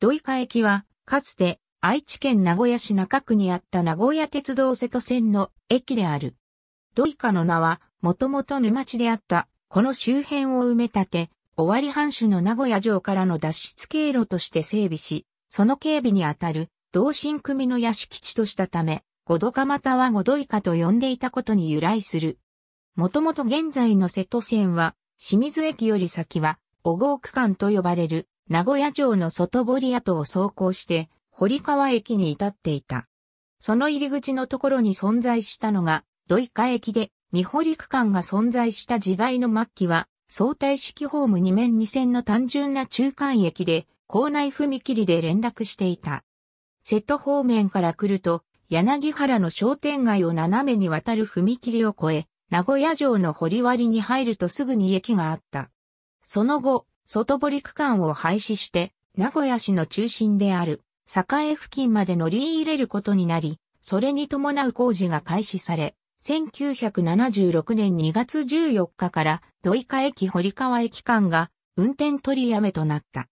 土井川駅は、かつて愛知県名古屋市中区にあった名古屋鉄道瀬戸線の駅である。土井川の名は、もともと沼地であった、この周辺を埋め立て、尾張藩主の名古屋城からの脱出経路として整備し、その警備にあたる同心組の屋敷地としたため、五度かまたは五度以下と呼んでいたことに由来する。もともと現在の瀬戸線は、清水駅より先は、五号区間と呼ばれる名古屋城の外堀跡を走行して、堀川駅に至っていた。その入り口のところに存在したのが、土井下駅で、三堀区間が存在した時代の末期は、相対式ホーム2面2線の単純な中間駅で、校内踏切で連絡していた。瀬戸方面から来ると、柳原の商店街を斜めに渡る踏切を越え、名古屋城の堀割に入るとすぐに駅があった。その後、外堀区間を廃止して、名古屋市の中心である、栄付近まで乗り入れることになり、それに伴う工事が開始され、1976年2月14日から土井下駅堀川駅間が運転取りやめとなった。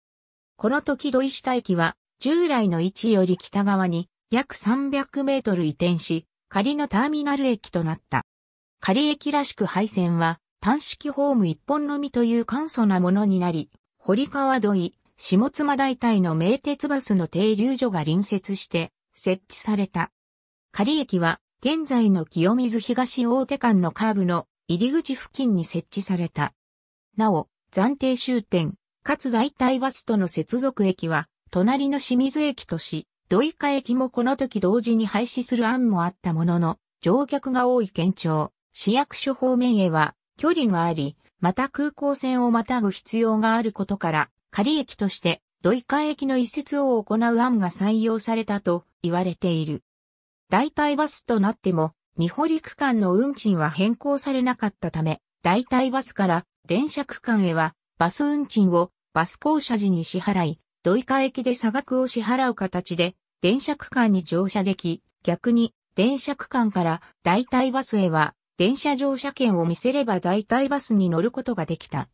この時土井下駅は従来の位置より北側に約300メートル移転し、仮のターミナル駅となった。仮駅らしく配線は単式ホーム一本のみという簡素なものになり、堀川土井、下妻大隊の名鉄バスの停留所が隣接して設置された。仮駅は現在の清水東大手間のカーブの入り口付近に設置された。なお、暫定終点、かつ大隊バスとの接続駅は、隣の清水駅とし、土井下駅もこの時同時に廃止する案もあったものの、乗客が多い県庁、市役所方面へは距離があり、また空港線をまたぐ必要があることから、仮駅として土井川駅の移設を行う案が採用されたと言われている。代替バスとなっても、三堀区間の運賃は変更されなかったため、代替バスから電車区間へはバス運賃をバス降車時に支払い、土井川駅で差額を支払う形で電車区間に乗車でき、逆に電車区間から代替バスへは電車乗車券を見せれば大体バスに乗ることができた。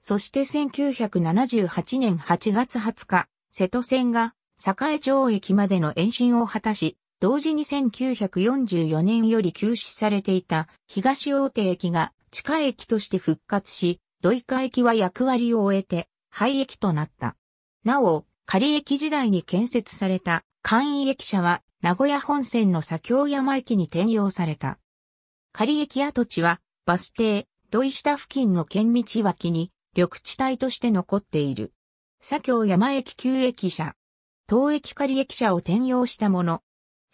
そして1978年8月20日、瀬戸線が栄町駅までの延伸を果たし、同時に1944年より休止されていた東大手駅が地下駅として復活し、土井下駅は役割を終えて廃駅となった。なお、仮駅時代に建設された簡易駅舎は名古屋本線の左京山駅に転用された。仮駅跡地は、バス停、土井下付近の県道脇に、緑地帯として残っている。左京山駅旧駅舎。東駅仮駅舎を転用したもの。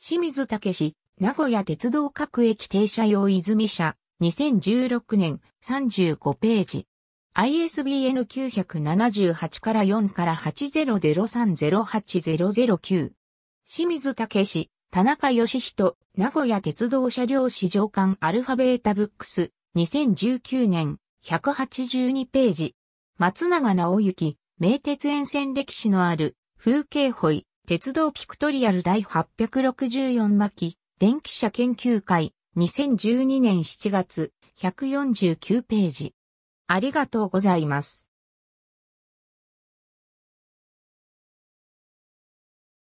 清水武名古屋鉄道各駅停車用泉社、2016年35ページ。ISBN 978から4から80030809。清水武田中義人、名古屋鉄道車両市場館アルファベータブックス、2019年、182ページ。松永直行、名鉄沿線歴史のある、風景ホイ、鉄道ピクトリアル第864巻、電気車研究会、2012年7月、149ページ。ありがとうございます。